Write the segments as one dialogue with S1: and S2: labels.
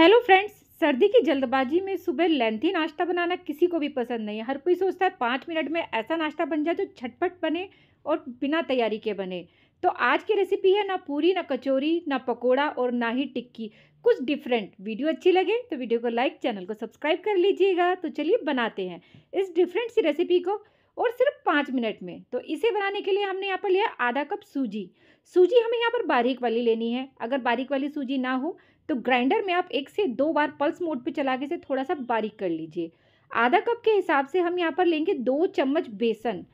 S1: hello friends सर्दी की जल्दबाजी में सुबह लेंथी नाश्ता बनाना किसी को भी पसंद नहीं है हर कोई सोचता है पाँच मिनट में ऐसा नाश्ता बन जाए जो झटपट बने और बिना तैयारी के बने तो आज की रेसिपी है ना पूरी ना कचौरी ना पकोड़ा और ना ही टिक्की कुछ डिफरेंट वीडियो अच्छी लगे तो वीडियो को लाइक चैनल को सब्सक्राइब कर लीजिएगा तो चलिए बनाते हैं इस डिफरेंट सी रेसिपी को और सिर्फ पाँच मिनट में तो इसे बनाने के लिए हमने यहाँ पर लिया आधा कप सूजी सूजी हमें यहाँ पर बारीक वाली लेनी है अगर बारीक वाली सूजी ना हो तो ग्राइंडर में आप एक से दो बार पल्स मोड पे चला के इसे थोड़ा सा बारीक कर लीजिए आधा कप के हिसाब से हम यहाँ पर लेंगे दो चम्मच बेसन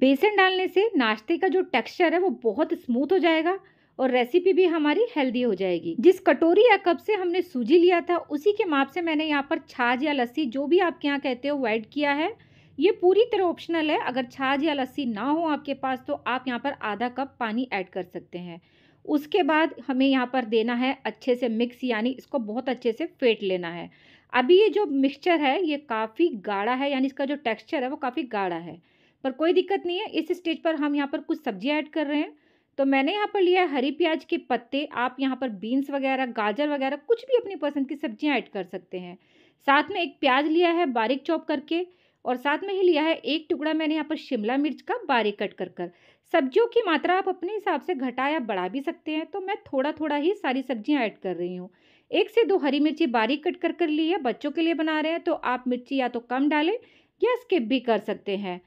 S1: बेसन डालने से नाश्ते का जो टेक्सचर है वो बहुत स्मूथ हो जाएगा और रेसिपी भी हमारी हेल्दी हो जाएगी जिस कटोरी या कप से हमने सूजी लिया था उसी के माप से मैंने यहाँ पर छाछ या लस्सी जो भी आपके यहाँ कहते हो ऐड किया है ये पूरी तरह ऑप्शनल है अगर छाछ या लस्सी ना हो आपके पास तो आप यहाँ पर आधा कप पानी ऐड कर सकते हैं उसके बाद हमें यहाँ पर देना है अच्छे से मिक्स यानी इसको बहुत अच्छे से फेंट लेना है अभी ये जो मिक्सचर है ये काफ़ी गाढ़ा है यानी इसका जो टेक्स्चर है वो काफ़ी गाढ़ा है पर कोई दिक्कत नहीं है इस स्टेज पर हम यहाँ पर कुछ सब्जियाँ ऐड कर रहे हैं तो मैंने यहाँ पर लिया है हरी प्याज के पत्ते आप यहाँ पर बीन्स वगैरह गाजर वगैरह कुछ भी अपनी पसंद की सब्जियाँ ऐड कर सकते हैं साथ में एक प्याज लिया है बारीक चॉप करके और साथ में ही लिया है एक टुकड़ा मैंने यहाँ पर शिमला मिर्च का बारीक कट कर कर सब्जियों की मात्रा आप अपने हिसाब से घटा या बढ़ा भी सकते हैं तो मैं थोड़ा थोड़ा ही सारी सब्जियाँ ऐड कर रही हूँ एक से दो हरी मिर्ची बारीक कट कर कर ली है बच्चों के लिए बना रहे हैं तो आप मिर्ची या तो कम डालें या स्किप भी कर सकते हैं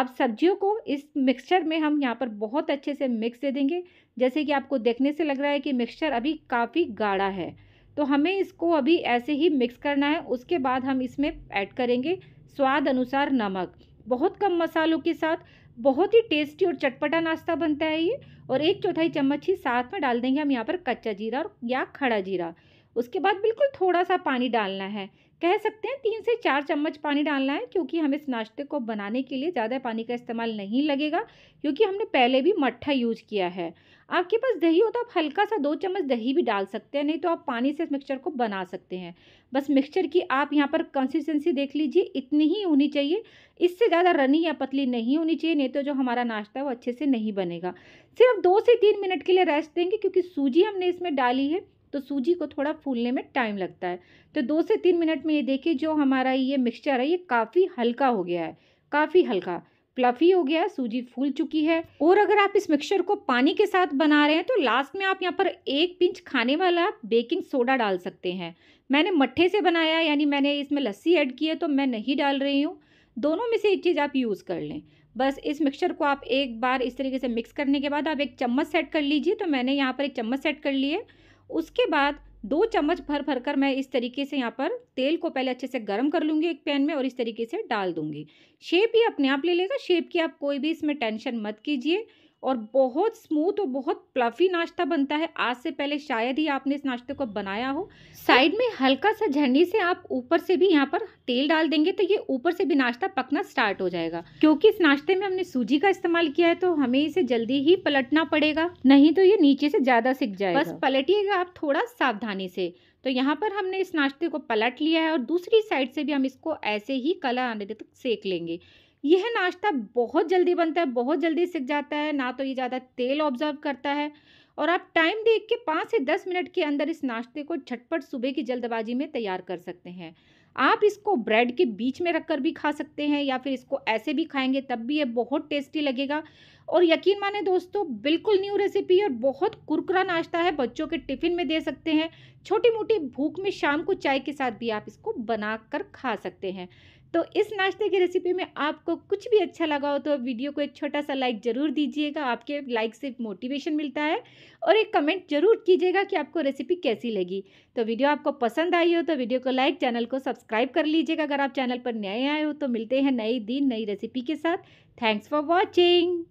S1: अब सब्जियों को इस मिक्सचर में हम यहाँ पर बहुत अच्छे से मिक्स दे देंगे जैसे कि आपको देखने से लग रहा है कि मिक्सचर अभी काफ़ी गाढ़ा है तो हमें इसको अभी ऐसे ही मिक्स करना है उसके बाद हम इसमें ऐड करेंगे स्वाद अनुसार नमक बहुत कम मसालों के साथ बहुत ही टेस्टी और चटपटा नाश्ता बनता है ये और एक चौथाई चम्मच ही साथ में डाल देंगे हम यहाँ पर कच्चा जीरा और या खड़ा जीरा उसके बाद बिल्कुल थोड़ा सा पानी डालना है कह सकते हैं तीन से चार चम्मच पानी डालना है क्योंकि हमें इस नाश्ते को बनाने के लिए ज़्यादा पानी का इस्तेमाल नहीं लगेगा क्योंकि हमने पहले भी मट्ठा यूज किया है आपके पास दही हो तो आप हल्का सा दो चम्मच दही भी डाल सकते हैं नहीं तो आप पानी से इस मिक्सचर को बना सकते हैं बस मिक्सचर की आप यहाँ पर कंसिस्टेंसी देख लीजिए इतनी ही होनी चाहिए इससे ज़्यादा रनी या पतली नहीं होनी चाहिए नहीं तो जो हमारा नाश्ता है वो अच्छे से नहीं बनेगा सिर्फ दो से तीन मिनट के लिए रेस्ट देंगे क्योंकि सूजी हमने इसमें डाली है तो सूजी को थोड़ा फूलने में टाइम लगता है तो दो से तीन मिनट में ये देखिए जो हमारा ये मिक्सचर है ये काफ़ी हल्का हो गया है काफ़ी हल्का प्लफी हो गया सूजी फूल चुकी है और अगर आप इस मिक्सचर को पानी के साथ बना रहे हैं तो लास्ट में आप यहाँ पर एक पिंच खाने वाला बेकिंग सोडा डाल सकते हैं मैंने मट्ठे से बनाया यानी मैंने इसमें लस्सी ऐड की है तो मैं नहीं डाल रही हूँ दोनों में से एक चीज़ आप यूज़ कर लें बस इस मिक्सचर को आप एक बार इस तरीके से मिक्स करने के बाद आप एक चम्मच सेट कर लीजिए तो मैंने यहाँ पर एक चम्मच सेट कर लिए उसके बाद दो चम्मच भर भर कर मैं इस तरीके से यहाँ पर तेल को पहले अच्छे से गर्म कर लूँगी एक पैन में और इस तरीके से डाल दूँगी शेप ही अपने आप ले लेगा शेप की आप कोई भी इसमें टेंशन मत कीजिए और बहुत स्मूथ और बहुत प्लफी नाश्ता बनता है आज से पहले शायद ही आपने इस नाश्ते को बनाया हो साइड में हल्का सा झंडी से आप ऊपर से भी यहाँ पर तेल डाल देंगे तो ये ऊपर से भी नाश्ता पकना स्टार्ट हो जाएगा क्योंकि इस नाश्ते में हमने सूजी का इस्तेमाल किया है तो हमें इसे जल्दी ही पलटना पड़ेगा नहीं तो ये नीचे से ज़्यादा सिक जाए बस पलटिएगा आप थोड़ा सावधानी से तो यहाँ पर हमने इस नाश्ते को पलट लिया है और दूसरी साइड से भी हम इसको ऐसे ही कलर आने तक सेक लेंगे यह नाश्ता बहुत जल्दी बनता है बहुत जल्दी सिक जाता है ना तो ये ज़्यादा तेल ऑब्जर्व करता है और आप टाइम देख के पाँच से दस मिनट के अंदर इस नाश्ते को झटपट सुबह की जल्दबाजी में तैयार कर सकते हैं आप इसको ब्रेड के बीच में रखकर भी खा सकते हैं या फिर इसको ऐसे भी खाएंगे तब भी ये बहुत टेस्टी लगेगा और यकीन माने दोस्तों बिल्कुल न्यू रेसिपी और बहुत कुरकुरा नाश्ता है बच्चों के टिफ़िन में दे सकते हैं छोटी मोटी भूख में शाम को चाय के साथ भी आप इसको बना कर खा सकते हैं तो इस नाश्ते की रेसिपी में आपको कुछ भी अच्छा लगा हो तो वीडियो को एक छोटा सा लाइक ज़रूर दीजिएगा आपके लाइक से मोटिवेशन मिलता है और एक कमेंट ज़रूर कीजिएगा कि आपको रेसिपी कैसी लगी तो वीडियो आपको पसंद आई हो तो वीडियो को लाइक चैनल को सब्सक्राइब कर लीजिएगा अगर आप चैनल पर नए आए हो तो मिलते हैं नए दिन नई रेसिपी के साथ थैंक्स फॉर वॉचिंग